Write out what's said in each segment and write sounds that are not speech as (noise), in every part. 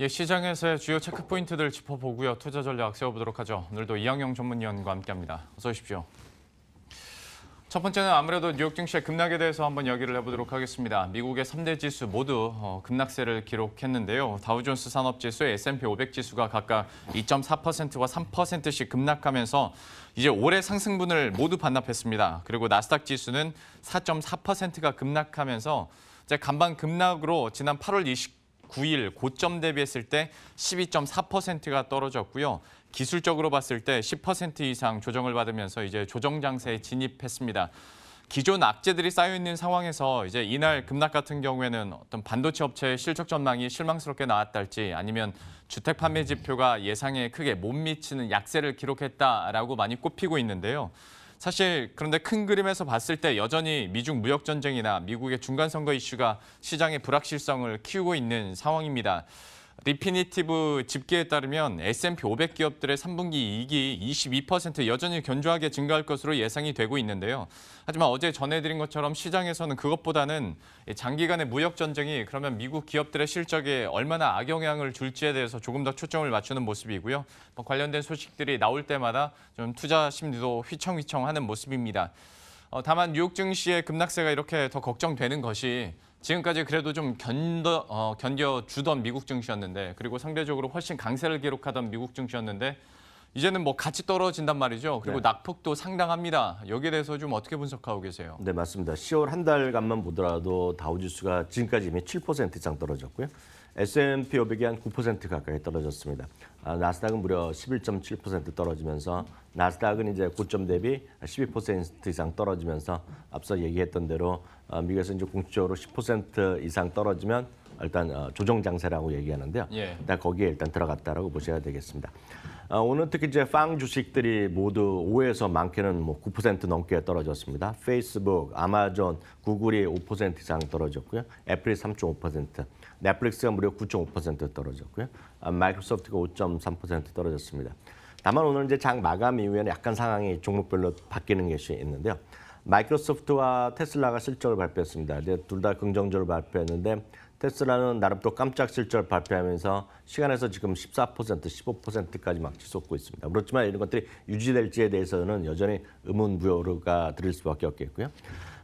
예, 시장에서의 주요 체크포인트들 짚어보고요. 투자 전략 세워보도록 하죠. 오늘도 이영영 전문위원과 함께합니다. 어서 오십시오. 첫 번째는 아무래도 뉴욕 증시의 급락에 대해서 한번 이야기를 해보도록 하겠습니다. 미국의 3대 지수 모두 어, 급락세를 기록했는데요. 다우존스 산업지수, 의 S&P 500 지수가 각각 2.4%와 3%씩 급락하면서 이제 올해 상승분을 모두 반납했습니다. 그리고 나스닥 지수는 4.4%가 급락하면서 이제 간방 급락으로 지난 8월 2 9일 9일 고점 대비했을 때 12.4%가 떨어졌고요. 기술적으로 봤을 때 10% 이상 조정을 받으면서 이제 조정 장세에 진입했습니다. 기존 악재들이 쌓여 있는 상황에서 이제 이날 급락 같은 경우에는 어떤 반도체 업체의 실적 전망이 실망스럽게 나왔달지 아니면 주택 판매 지표가 예상에 크게 못 미치는 약세를 기록했다라고 많이 꼽히고 있는데요. 사실 그런데 큰 그림에서 봤을 때 여전히 미중 무역 전쟁이나 미국의 중간 선거 이슈가 시장의 불확실성을 키우고 있는 상황입니다. 리피니티브 집계에 따르면 S&P 500 기업들의 3분기 이익이 22% 여전히 견조하게 증가할 것으로 예상이 되고 있는데요. 하지만 어제 전해드린 것처럼 시장에서는 그것보다는 장기간의 무역 전쟁이 그러면 미국 기업들의 실적에 얼마나 악영향을 줄지에 대해서 조금 더 초점을 맞추는 모습이고요. 뭐 관련된 소식들이 나올 때마다 좀 투자 심리도 휘청휘청하는 모습입니다. 어, 다만 뉴욕 증시의 급락세가 이렇게 더 걱정되는 것이 지금까지 그래도 좀 견뎌, 어, 견뎌주던 미국 증시였는데 그리고 상대적으로 훨씬 강세를 기록하던 미국 증시였는데 이제는 뭐 같이 떨어진단 말이죠. 그리고 네. 낙폭도 상당합니다. 여기에 대해서 좀 어떻게 분석하고 계세요? 네, 맞습니다. 10월 한 달간만 보더라도 다우지수가 지금까지 이미 7% 이상 떨어졌고요. S&P 500이 한 9% 가까이 떨어졌습니다. 아, 나스닥은 무려 11.7% 떨어지면서 나스닥은 이제 고점 대비 12% 이상 떨어지면서 앞서 얘기했던 대로 어, 미국에서 이제 공식적으로 10% 이상 떨어지면 일단 어, 조정 장세라고 얘기하는데요. 예. 일단 거기에 일단 들어갔다라고 보셔야 되겠습니다. 어, 오늘 특히 이제 빵 주식들이 모두 5에서 많게는 뭐9% 넘게 떨어졌습니다. 페이스북, 아마존, 구글이 5% 이상 떨어졌고요. 애플이 3.5%, 넷플릭스가 무려 9.5% 떨어졌고요. 아, 마이크로소프트가 5.3% 떨어졌습니다. 다만 오늘 이제 장 마감 이후에는 약간 상황이 종목별로 바뀌는 것이 있는데요. 마이크로소프트와 테슬라가 실적을 발표했습니다. 이제 둘다 긍정적으로 발표했는데 테슬라는 나름 또깜짝실적을 발표하면서 시간에서 지금 14% 15%까지 막 치솟고 있습니다. 그렇지만 이런 것들이 유지될지에 대해서는 여전히 의문부여가 들릴 수밖에 없겠고요.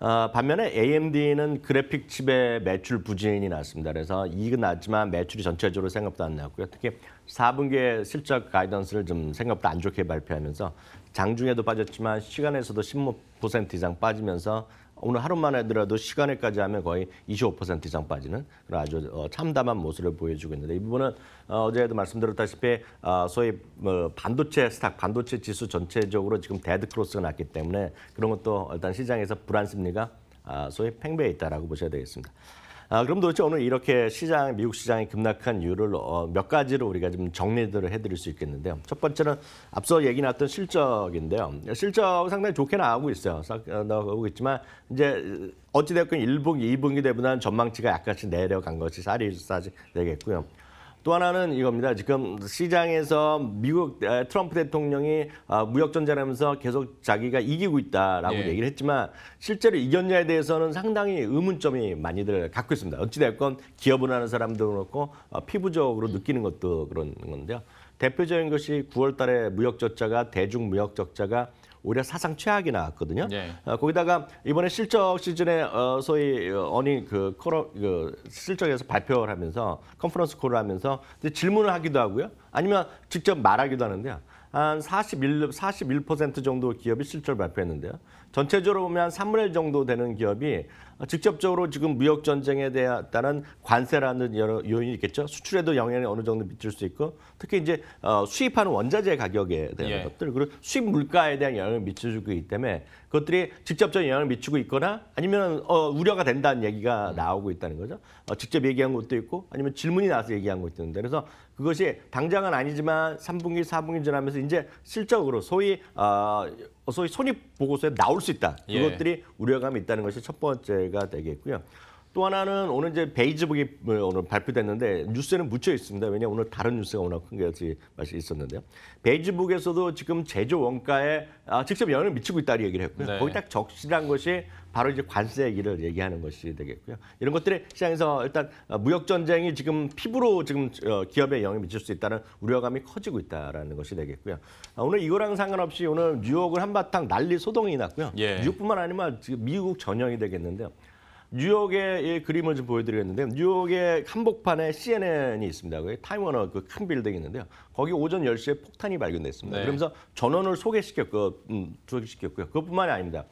어, 반면에 AMD는 그래픽 칩의 매출 부진이 났습니다. 그래서 이익은 낮지만 매출이 전체적으로 생각보다 안 나왔고요. 특히 4분기에 실적 가이던스를 좀 생각보다 안 좋게 발표하면서 장중에도 빠졌지만 시간에서도 15% 이상 빠지면서 오늘 하루만 하더라도 시간에까지 하면 거의 25% 이상 빠지는 그런 아주 어, 참담한 모습을 보여주고 있는데 이 부분은 어, 어제도 말씀드렸다시피 아, 소위 뭐 반도체 스탁, 반도체 지수 전체적으로 지금 데드 크로스가 났기 때문에 그런 것도 일단 시장에서 불안 심리가 아, 소위 팽배해 있다라고 보셔야 되겠습니다. 아, 그럼 도대체 오늘 이렇게 시장 미국 시장이 급락한 이유를 어, 몇 가지로 우리가 좀 정리들을 해드릴 수 있겠는데요. 첫 번째는 앞서 얘기 나왔던 실적인데요. 실적 상당히 좋게 나오고 있어요. 어, 나오고 있지만 이제 어찌됐건 1분기, 2분기 대보다 전망치가 약간씩 내려간 것이 사실이 되겠고요. 또 하나는 이겁니다. 지금 시장에서 미국 아, 트럼프 대통령이 아, 무역 전쟁하면서 계속 자기가 이기고 있다라고 예. 얘기를 했지만 실제로 이겼냐에 대해서는 상당히 의문점이 많이들 갖고 있습니다. 어찌 됐건 기업을 하는 사람도 그렇고 어, 피부적으로 느끼는 것도 그런 건데요. 대표적인 것이 9월 달에 무역 적자가 대중 무역 적자가 오히려 사상 최악이 나왔거든요. 네. 어, 거기다가 이번에 실적 시즌에 어, 소위 어니그 코로 그 실적에서 발표를 하면서 컨퍼런스 콜을 하면서 질문을 하기도 하고요. 아니면 직접 말하기도 하는데요. 한 41, 41% 정도 기업이 실적을 발표했는데요. 전체적으로 보면 한 3분의 1 정도 되는 기업이 직접적으로 지금 무역 전쟁에 대한 관세라는 여러 요인이 있겠죠. 수출에도 영향이 어느 정도 미칠 수 있고 특히 이제 어, 수입하는 원자재 가격에 대한 예. 것들 그리고 수입 물가에 대한 영향을 미치고 있기 때문에 그것들이 직접적인 영향을 미치고 있거나 아니면 어, 우려가 된다는 얘기가 나오고 있다는 거죠. 어, 직접 얘기한 것도 있고 아니면 질문이 나서 얘기한 것도 있는데 그래서 그것이 당장은 아니지만 3분기, 4분기 지나면서 이제 실적으로 소위 어, 소위 손익 보고서에 나올 수 있다. 예. 그것들이 예. 우려감이 있다는 것이 첫 번째가 되겠고요. 또 하나는 오늘 이제 베이지북이 뭐 오늘 발표됐는데 뉴스에는 묻혀 있습니다. 왜냐 오늘 다른 뉴스가 워낙 큰같이 있었는데요. 베이지북에서도 지금 제조 원가에 아, 직접 영향을 미치고 있다는 얘기를 했고요. 네. 거기 딱 적시한 것이 바로 이제 관세 얘기를 얘기하는 것이 되겠고요. 이런 것들이 시장에서 일단 어, 무역 전쟁이 지금 피부로 지금 어, 기업에 영향을 미칠 수 있다는 우려감이 커지고 있다라는 것이 되겠고요. 아, 오늘 이거랑 상관없이 오늘 뉴욕을 한바탕 난리 소동이 났고요. 예. 뉴욕뿐만 아니라 미국 전역이 되겠는데요. 뉴욕의 그림을 좀 보여드리겠는데 요 뉴욕의 한복판에 CNN이 있습니다. 타이머너 그큰 빌딩이 있는데요. 거기 오전 10시에 폭탄이 발견됐습니다. 네. 그러면서 전원을 소개시켰고 그, 음, 소개시켰고요. 그것뿐만이 아닙니다.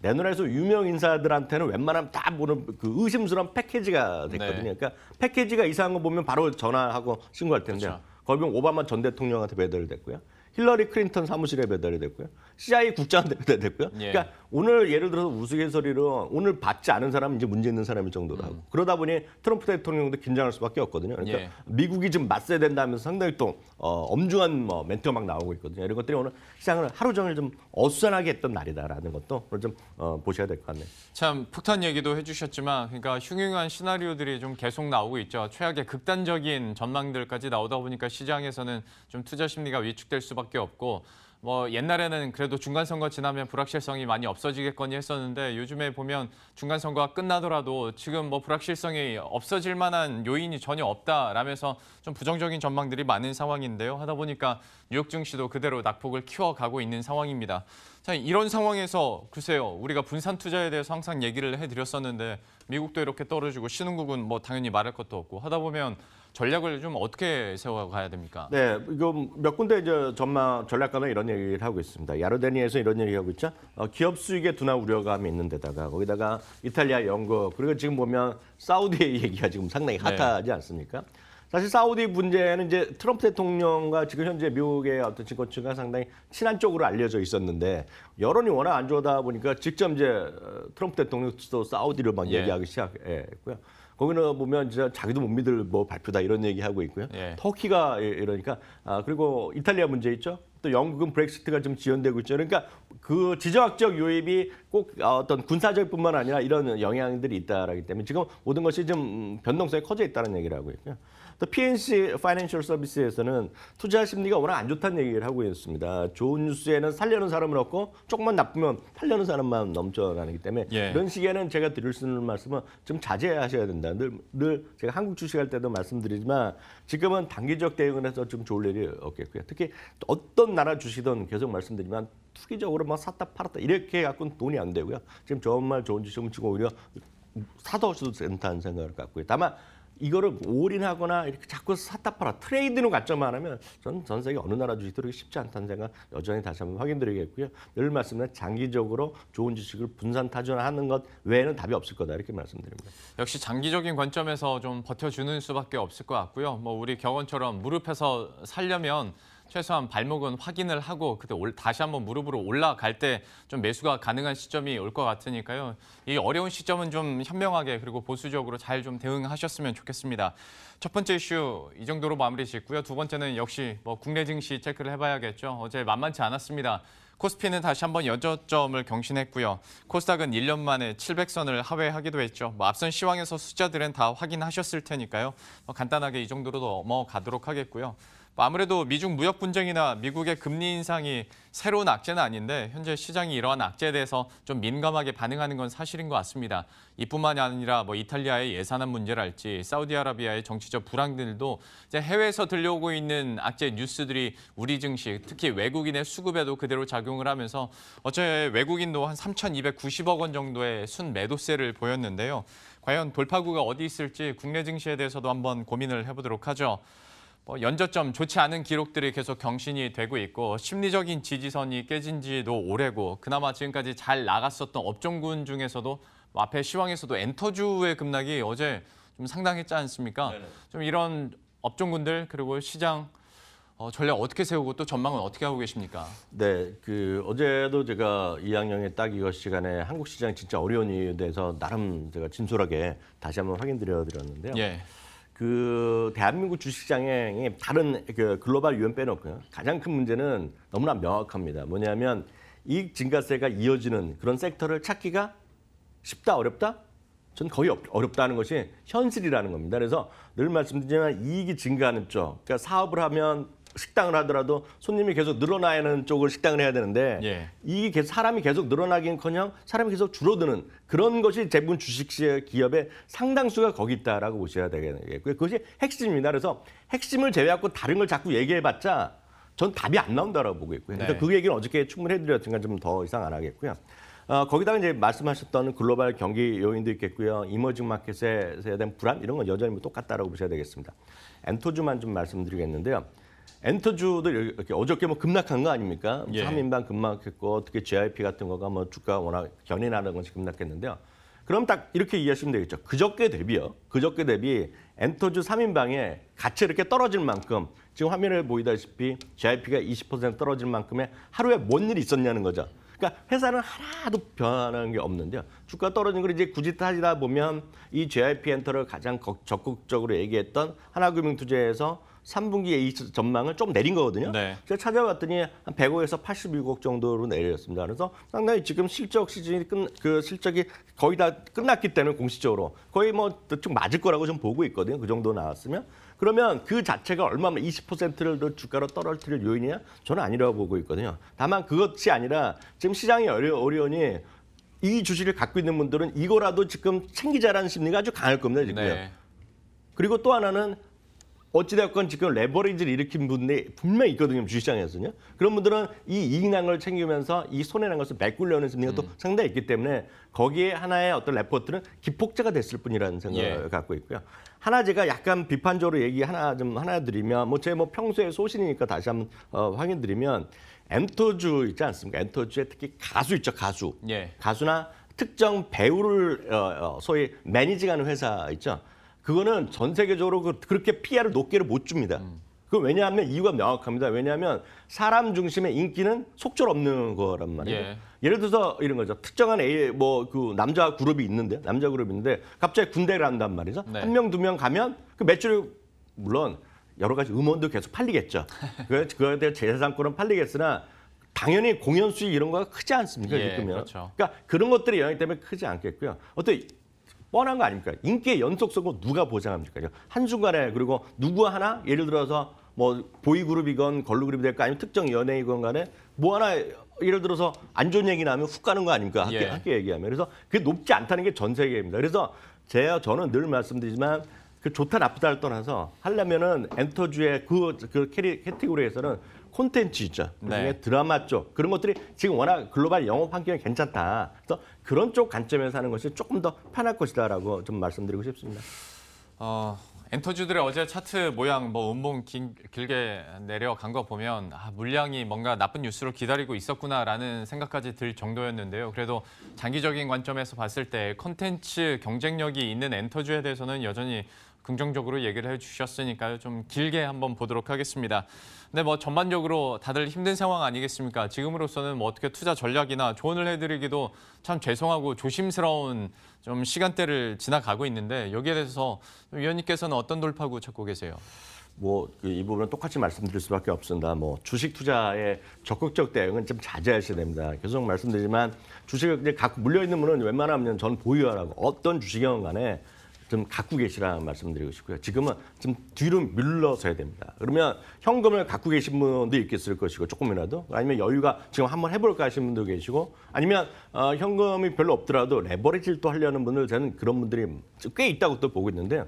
내 눈에서 유명 인사들한테는 웬만하면 다 보는 그 의심스러운 패키지가 됐거든요. 네. 그러니까 패키지가 이상한 거 보면 바로 전화하고 신고할 텐데요. 그렇죠. 거기 보면 오바마 전 대통령한테 배달이 됐고요. 힐러리 클린턴 사무실에 배달이 됐고요. CIA 국장대표가 됐고요. 예. 그러니까 오늘 예를 들어서 우스갯소리로 오늘 받지 않은 사람은 이제 문제 있는 사람일 정도로 하고 음. 그러다 보니 트럼프 대통령도 긴장할 수밖에 없거든요. 그러니까 예. 미국이 좀 맞서야 된다면서 상당히 또 어, 엄중한 뭐 멘트가 막 나오고 있거든요. 이런 것들이 오늘 시장을 하루 종일 좀 어수선하게 했던 날이다라는 것도 오늘 좀 어, 보셔야 될 것 같네요. 참 폭탄 얘기도 해주셨지만 그러니까 흉흉한 시나리오들이 좀 계속 나오고 있죠. 최악의 극단적인 전망들까지 나오다 보니까 시장에서는 좀 투자 심리가 위축될 수밖에 없고 뭐 옛날에는 그래도 중간 선거 지나면 불확실성이 많이 없어지겠거니 했었는데 요즘에 보면 중간 선거가 끝나더라도 지금 뭐 불확실성이 없어질 만한 요인이 전혀 없다라면서 좀 부정적인 전망들이 많은 상황인데요. 하다 보니까 뉴욕 증시도 그대로 낙폭을 키워가고 있는 상황입니다. 자, 이런 상황에서 글쎄요. 우리가 분산 투자에 대해서 항상 얘기를 해 드렸었는데 미국도 이렇게 떨어지고 신흥국은 뭐 당연히 말할 것도 없고 하다 보면 전략을 좀 어떻게 세워가야 됩니까? 네, 이거 몇 군데 이제 전망 전략가는 이런 얘기를 하고 있습니다. 야르데니에서 이런 얘기하고 있죠. 어, 기업 수익의 둔화 우려감이 있는 데다가 거기다가 이탈리아, 영국 그리고 지금 보면 사우디 (laughs) 얘기가 지금 상당히 네. 핫하지 네. 않습니까? 사실 사우디 문제는 이제 트럼프 대통령과 지금 현재 미국의 어떤 지고층과 상당히 친한 쪽으로 알려져 있었는데 여론이 워낙 안 좋다 보니까 직접 이제 어, 트럼프 대통령도 사우디를 막 예. 얘기하기 시작했고요. 거기는 보면 진짜 자기도 못 믿을 뭐 발표다 이런 얘기하고 있고요. 예. 터키가 이러니까 아 그리고 이탈리아 문제 있죠. 또 영국은 브렉시트가 좀 지연되고 있죠. 그러니까 그 지정학적 요입이 꼭 아, 어떤 군사적뿐만 아니라 이런 영향들이 있다라기 때문에 지금 모든 것이 좀 변동성이 커져 있다는 얘기를 하고 있고요. 또 PNC 파이낸셜 서비스에서는 투자 심리가 워낙 안 좋다는 얘기를 하고 있습니다. 좋은 뉴스에는 살려는 사람은 없고 조금만 나쁘면 팔려는 사람만 넘쳐나기 때문에 예. 이런 시기에는 제가 드릴 수 있는 말씀은 좀 자제하셔야 된다. 늘, 늘 제가 한국 주식할 때도 말씀드리지만 지금은 단기적 대응을 해서 좀 좋을 일이 없겠고요. 특히 어떤 나라 주시든 계속 말씀드리지만 투기적으로 막 뭐 샀다 팔았다 이렇게 갖고는 돈이 안 되고요. 지금 정말 좋은 주식을 치고 오히려 사도 도없어 된다는 생각을 갖고요. 다만 이거를 올인하거나 이렇게 자꾸 샀다 팔아 트레이드로 가점만 하면 전전 세계 어느 나라 주식도 그렇게 쉽지 않다는 생각 여전히 다시 한번 확인드리겠고요. 늘 말씀드린 장기적으로 좋은 주식을 분산 타전하는 것 외에는 답이 없을 거다 이렇게 말씀드립니다. 역시 장기적인 관점에서 좀 버텨주는 수밖에 없을 것 같고요. 뭐 우리 경원처럼 무릎에서 살려면 최소한 발목은 확인을 하고 그때 다시 한번 무릎으로 올라갈 때 좀 매수가 가능한 시점이 올 것 같으니까요. 이 어려운 시점은 좀 현명하게 그리고 보수적으로 잘 좀 대응하셨으면 좋겠습니다. 첫 번째 이슈 이 정도로 마무리 짓고요. 두 번째는 역시 뭐 국내 증시 체크를 해봐야겠죠. 어제 만만치 않았습니다. 코스피는 다시 한번 여저점을 경신했고요. 코스닥은 1년 만에 700선을 하회하기도 했죠. 뭐 앞선 시황에서 숫자들은 다 확인하셨을 테니까요. 뭐 간단하게 이 정도로 넘어가도록 하겠고요. 아무래도 미중 무역 분쟁이나 미국의 금리 인상이 새로운 악재는 아닌데 현재 시장이 이러한 악재에 대해서 좀 민감하게 반응하는 건 사실인 것 같습니다. 이뿐만이 아니라 뭐 이탈리아의 예산안 문제랄지 사우디아라비아의 정치적 불황들도 이제 해외에서 들려오고 있는 악재 뉴스들이 우리 증시 특히 외국인의 수급에도 그대로 작용을 하면서 어제 외국인도 한 3,290억 원 정도의 순 매도세를 보였는데요. 과연 돌파구가 어디 있을지 국내 증시에 대해서도 한번 고민을 해보도록 하죠. 뭐 연저점 좋지 않은 기록들이 계속 경신이 되고 있고 심리적인 지지선이 깨진 지도 오래고 그나마 지금까지 잘 나갔었던 업종군 중에서도 뭐 앞에 시황에서도 엔터주의 급락이 어제 좀 상당했지 않습니까? 네네. 네. 좀 이런 업종군들 그리고 시장 어, 전략 어떻게 세우고 또 전망은 어떻게 하고 계십니까? 네, 그 어제도 제가 이학령의 딱 이거 시간에 한국 시장 진짜 어려운 이유에 대해서 나름 제가 진솔하게 다시 한번 확인드려 드렸는데요. 예. 그 대한민국 주식시장이 다른 그 글로벌 유엔 빼놓고요. 가장 큰 문제는 너무나 명확합니다. 뭐냐면 이익 증가세가 이어지는 그런 섹터를 찾기가 쉽다 어렵다? 전 거의 어렵다는 것이 현실이라는 겁니다. 그래서 늘 말씀드리지만 이익이 증가하는 쪽, 그러니까 사업을 하면 식당을 하더라도 손님이 계속 늘어나는 쪽을 식당을 해야 되는데 예. 이 사람이 계속 늘어나긴커녕 사람이 계속 줄어드는 그런 것이 대부분 주식 기업의 상당수가 거기 있다라고 보셔야 되겠고요. 그것이 핵심입니다. 그래서 핵심을 제외하고 다른 걸 자꾸 얘기해봤자 전 답이 안 나온다라고 보고 있고요. 그러니까 네. 그 얘기는 어저께 충분히 해드렸으니까 좀더 이상 안 하겠고요. 어, 거기다가 이제 말씀하셨던 글로벌 경기 요인도 있겠고요. 이머징 마켓에 대한 불안 이런 건 여전히 뭐 똑같다라고 보셔야 되겠습니다. 엔토주만 좀 말씀드리겠는데요. 엔터주도 이렇게 어저께 뭐 급락한 거 아닙니까? 뭐 예. 3인방 급락했고 특히 게 GIP 같은 거가 뭐 주가 워낙 견인하는 것이 급락했는데요. 그럼 딱 이렇게 이해하시면 되겠죠. 그저께 대비요. 그저께 대비 엔터주 3인방에 같이 이렇게 떨어질 만큼 지금 화면을 보이다시피 GIP가 20% 떨어질 만큼의 하루에 뭔 일이 있었냐는 거죠. 그러니까 회사는 하나도 변하는 게 없는데요. 주가 떨어진 걸 이제 굳이 따지다 보면 이 GIP 엔터를 가장 적극적으로 얘기했던 하나금융투자에서 3분기에 이 전망을 좀 내린 거거든요. 네. 제가 찾아봤더니 한 105에서 8 1억 정도로 내렸습니다. 그래서 상당히 지금 실적 시즌이 끝, 그 실적이 거의 다 끝났기 때문에 공식적으로 거의 뭐 대충 맞을 거라고 좀 보고 있거든요. 그 정도 나왔으면. 그러면 그 자체가 얼마나 20%를 더 주가로 떨어뜨릴 요인이냐? 저는 아니라고 보고 있거든요. 다만 그것이 아니라 지금 시장이 어려, 어려우니 이 주식을 갖고 있는 분들은 이거라도 지금 챙기자라는 심리가 아주 강할 겁니다. 지금. 네. 그리고 또 하나는 어찌됐건 지금 레버리지를 일으킨 분들이 분명히 있거든요. 뭐 주식시장에서는요. 그런 분들은 이 이익난 걸 챙기면서 이 손해난 것을 메꾸려는 심리가 음. 또 상당히 있기 때문에 거기에 하나의 어떤 레포트는 기폭제가 됐을 뿐이라는 생각을 예. 갖고 있고요. 하나 제가 약간 비판적으로 얘기 하나 좀 하나 드리면 뭐 제뭐 뭐 평소에 소신이니까 다시 한번 어, 확인 드리면 엔터주 있지 않습니까? 엔터주에 특히 가수 있죠, 가수. 예. 가수나 특정 배우를 어, 어 소위 매니징하는 회사 있죠. 그거는 전 세계적으로 그 그렇게 피해를 높게를 못 줍니다. 음. 그 왜냐하면 이유가 명확합니다. 왜냐하면 사람 중심의 인기는 속절없는 거란 말이에요. 예. 예를 들어서 이런 거죠. 특정한 A 뭐 그 남자 그룹이 있는데 남자 그룹이 있는데 갑자기 군대를 한단 말이죠. 네. 한명 두 명 가면 그 매출이 물론 여러 가지 음원도 계속 팔리겠죠. (laughs) 그거에 대해 재산권은 팔리겠으나 당연히 공연 수익 이런 거가 크지 않습니까? 예, 그렇죠. 그러니까 그런 것들이 영향 때문에 크지 않겠고요. 어떤 뻔한 거 아닙니까? 인기의 연속성은 누가 보장합니까? 한순간에 그리고 누구 하나 예를 들어서 뭐 보이그룹이건 걸그룹이 될까 아니면 특정 연예인건 이 간에 뭐 하나 예를 들어서 안 좋은 얘기 나면 훅 가는 거 아닙니까? 학교, 예. 학교 얘기하면. 그래서 그게 높지 않다는 게 전 세계입니다. 그래서 제가 저는 늘 말씀드리지만 그 좋다 나쁘다를 떠나서 하려면은 엔터주의 그, 그 캐리, 캐테고리에서는 콘텐츠 있죠. 그중에 네. 드라마 쪽 그런 것들이 지금 워낙 글로벌 영업 환경이 괜찮다. 그래서 그런 쪽 관점에서 하는 것이 조금 더 편할 것이다라고 좀 말씀드리고 싶습니다. 어, 엔터주들의 어제 차트 모양 뭐 음봉 긴, 길게 내려간 거 보면 아, 물량이 뭔가 나쁜 뉴스로 기다리고 있었구나라는 생각까지 들 정도였는데요. 그래도 장기적인 관점에서 봤을 때 컨텐츠 경쟁력이 있는 엔터주에 대해서는 여전히 긍정적으로 얘기를 해주셨으니까요. 좀 길게 한번 보도록 하겠습니다. 근데 뭐 전반적으로 다들 힘든 상황 아니겠습니까? 지금으로서는 뭐 어떻게 투자 전략이나 조언을 해드리기도 참 죄송하고 조심스러운 좀 시간대를 지나가고 있는데 여기에 대해서 위원님께서는 어떤 돌파구 찾고 계세요? 뭐이 그 부분은 똑같이 말씀드릴 수밖에 없습니다. 뭐 주식 투자에 적극적 대응은 좀 자제하셔야 됩니다. 계속 말씀드리지만 주식을 이제 갖고 물려 있는 분은 웬만하면 전 보유하라고 어떤 주식형 간에 좀 갖고 계시라는 말씀드리고 싶고요. 지금은 좀 뒤로 밀러서야 됩니다. 그러면 현금을 갖고 계신 분도 있겠을 것이고 조금이라도 아니면 여유가 지금 한번 해볼까 하신 분도 계시고 아니면 어, 현금이 별로 없더라도 레버리지를 또 하려는 분들 저는 그런 분들이 꽤 있다고 또 보고 있는데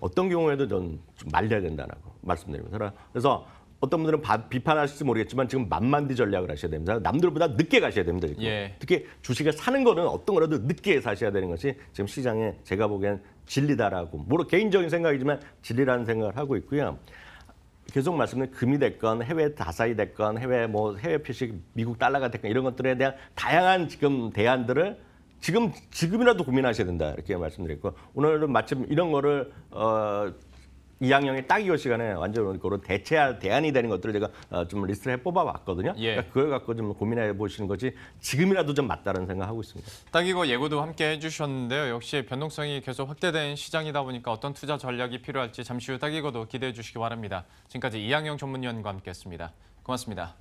어떤 경우에도 저는 좀 말려야 된다라고 말씀드립니다. 그래서 어떤 분들은 비판하실지 모르겠지만 지금 만만디 전략을 하셔야 됩니다. 남들보다 늦게 가셔야 됩니다. 지금. 예. 특히 주식을 사는 거는 어떤 거라도 늦게 사셔야 되는 것이 지금 시장에 제가 보기엔 진리다라고 물론 개인적인 생각이지만 진리라는 생각을 하고 있고요. 계속 말씀드린 금이 됐건 해외 다사이 됐건 해외 뭐 해외 표식 미국 달러가 됐건 이런 것들에 대한 다양한 지금 대안들을 지금 지금이라도 고민하셔야 된다 이렇게 말씀드렸고 오늘은 마침 이런 거를 어 이학년이딱이거 시간에 완전히 그런 대체할 대안이 되는 것들을 제가 어, 좀 리스트를 해 뽑아봤거든요. 예. 그러니까 그걸 갖고 좀 고민해 보시는 것이 지금이라도 좀 맞다는 생각하고 있습니다. 딱이거 예고도 함께 해주셨는데요. 역시 변동성이 계속 확대된 시장이다 보니까 어떤 투자 전략이 필요할지 잠시 후 딱이거도 기대해 주시기 바랍니다. 지금까지 이학년 전문위원과 함께했습니다. 고맙습니다.